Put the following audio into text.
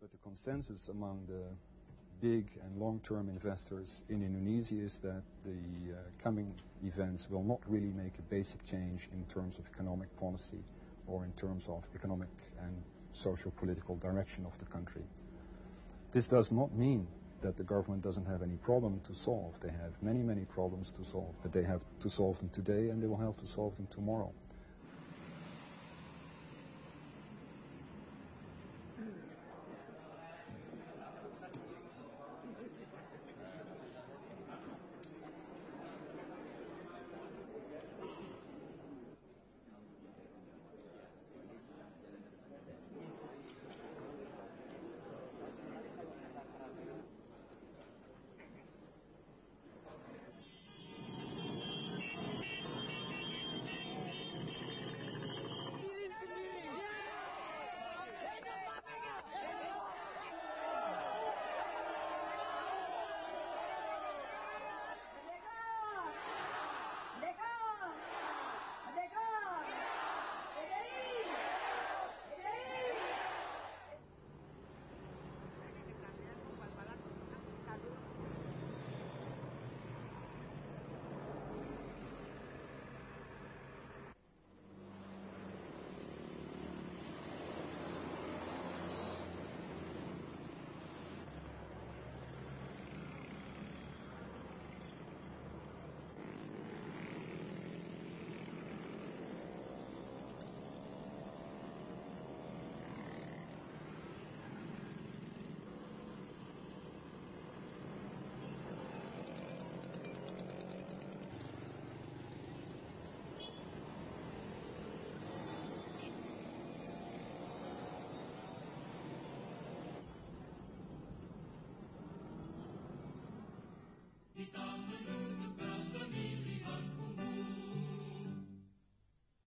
But the consensus among the big and long-term investors in Indonesia is that the uh, coming events will not really make a basic change in terms of economic policy or in terms of economic and social political direction of the country. This does not mean that the government doesn't have any problem to solve. They have many, many problems to solve, but they have to solve them today and they will have to solve them tomorrow.